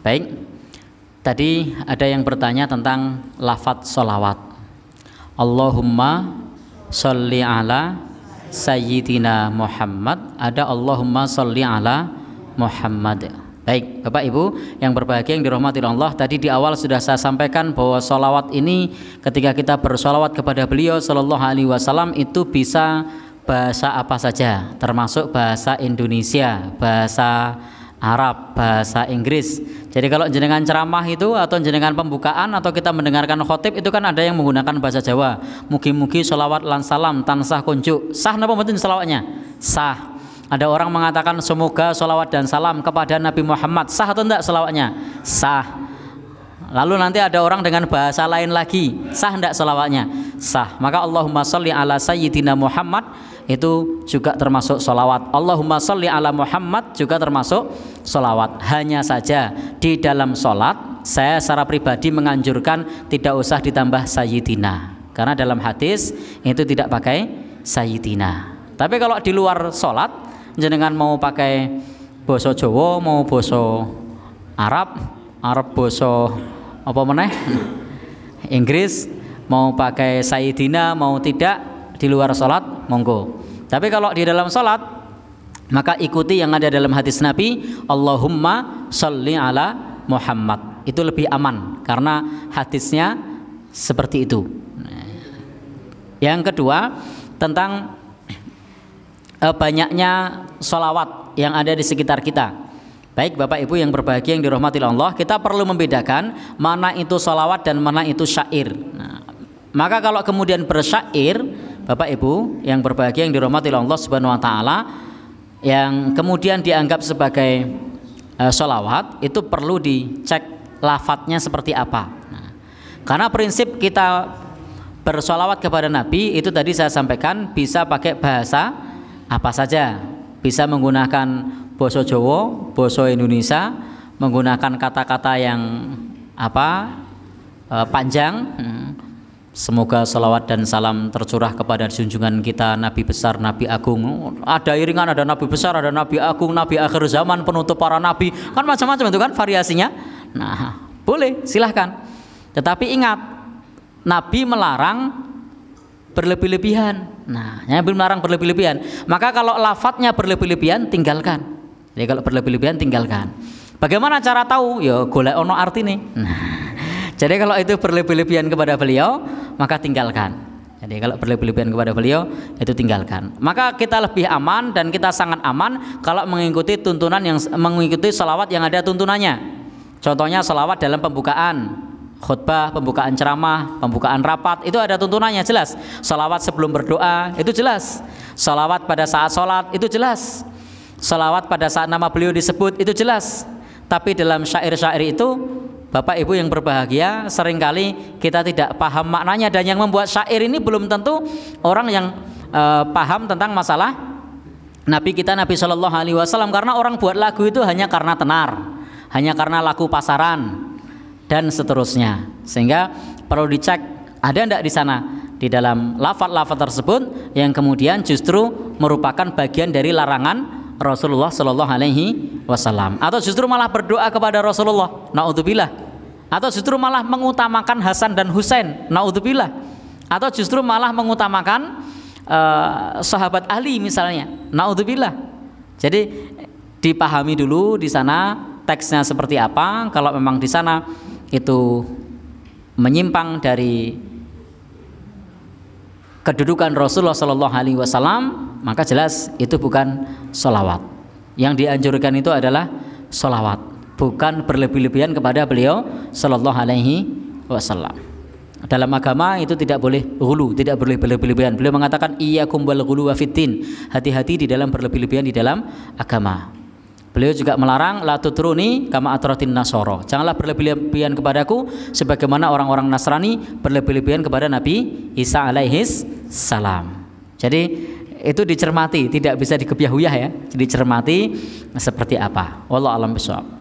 Baik, tadi ada yang bertanya tentang lafat solawat. Allahumma sholli ala Sayyidina Muhammad. Ada Allahumma sholli ala Muhammad. Baik, Bapak Ibu yang berbahagia yang dirahmati Allah, tadi di awal sudah saya sampaikan bahwa solawat ini ketika kita bersolawat kepada beliau Shallallahu Alaihi Wasallam itu bisa bahasa apa saja, termasuk bahasa Indonesia, bahasa Arab, bahasa Inggris, jadi kalau jenengan ceramah itu atau jenengan pembukaan atau kita mendengarkan khotib itu kan ada yang menggunakan bahasa Jawa. Mugi-mugi sholawat lan salam tansah kunjuk. Sah napa mboten selawatnya Sah. Ada orang mengatakan semoga sholawat dan salam kepada Nabi Muhammad. Sah atau enggak selawatnya Sah. Lalu nanti ada orang dengan bahasa lain lagi, sah tidak solawatnya? Sah. Maka Allahumma sholli ala sayyidina Muhammad itu juga termasuk solawat. Allahumma sholli ala Muhammad juga termasuk solawat. Hanya saja di dalam solat saya secara pribadi menganjurkan tidak usah ditambah sayyidina. Karena dalam hadis itu tidak pakai sayyidina. Tapi kalau di luar solat jenengan mau pakai boso Jawa mau boso Arab Arab boso apa meneh Inggris mau pakai Sayyidina mau tidak di luar sholat monggo tapi kalau di dalam sholat maka ikuti yang ada dalam hadis Nabi Allahumma sholli ala Muhammad itu lebih aman karena hadisnya seperti itu yang kedua tentang eh, banyaknya sholawat yang ada di sekitar kita Baik Bapak Ibu yang berbahagia yang dirahmati Allah, kita perlu membedakan mana itu sholawat dan mana itu syair. Nah, maka kalau kemudian bersyair, Bapak Ibu yang berbahagia yang dirahmati Allah Subhanahu wa taala, yang kemudian dianggap sebagai uh, itu perlu dicek lafadznya seperti apa. Nah, karena prinsip kita bersolawat kepada Nabi itu tadi saya sampaikan bisa pakai bahasa apa saja, bisa menggunakan boso Jowo, boso Indonesia menggunakan kata-kata yang apa? E, panjang. Hmm. Semoga salawat dan salam tercurah kepada junjungan kita Nabi besar Nabi Agung. Ada iringan, ada Nabi besar, ada Nabi Agung, Nabi akhir zaman, penutup para nabi. Kan macam-macam itu kan variasinya. Nah, boleh, silahkan. Tetapi ingat, Nabi melarang berlebih-lebihan. Nah, Nabi melarang berlebih-lebihan. Maka kalau lafadznya berlebih-lebihan, tinggalkan. Jadi ya, kalau berlebih-lebihan tinggalkan. Bagaimana cara tahu? Ya golek ono arti nih. jadi kalau itu berlebih-lebihan kepada beliau, maka tinggalkan. Jadi kalau berlebih-lebihan kepada beliau itu tinggalkan. Maka kita lebih aman dan kita sangat aman kalau mengikuti tuntunan yang mengikuti salawat yang ada tuntunannya. Contohnya salawat dalam pembukaan khutbah, pembukaan ceramah, pembukaan rapat itu ada tuntunannya jelas. Salawat sebelum berdoa itu jelas. Salawat pada saat sholat itu jelas Salawat pada saat nama beliau disebut itu jelas. Tapi dalam syair-syair itu Bapak Ibu yang berbahagia, seringkali kita tidak paham maknanya dan yang membuat syair ini belum tentu orang yang e, paham tentang masalah Nabi kita Nabi Shallallahu Alaihi Wasallam karena orang buat lagu itu hanya karena tenar, hanya karena laku pasaran dan seterusnya. Sehingga perlu dicek ada tidak di sana di dalam lafat-lafat tersebut yang kemudian justru merupakan bagian dari larangan Rasulullah Shallallahu Alaihi Wasallam atau justru malah berdoa kepada Rasulullah naudzubillah atau justru malah mengutamakan Hasan dan Husain naudzubillah atau justru malah mengutamakan uh, sahabat Ali misalnya naudzubillah jadi dipahami dulu di sana teksnya seperti apa kalau memang di sana itu menyimpang dari kedudukan Rasulullah Shallallahu Alaihi Wasallam maka jelas itu bukan solawat yang dianjurkan itu adalah solawat bukan berlebih-lebihan kepada beliau Shallallahu Alaihi Wasallam dalam agama itu tidak boleh gulu tidak boleh berlebih-lebihan beliau mengatakan iya kumbal gulu wa fitin hati-hati di dalam berlebih-lebihan di dalam agama Beliau juga melarang la tutruni kama atratin nasoro. Janganlah berlebih-lebihan kepadaku sebagaimana orang-orang Nasrani berlebih-lebihan kepada Nabi Isa alaihis salam. Jadi itu dicermati, tidak bisa dikebiahuyah ya. Dicermati seperti apa. Wallahu alam bisawab.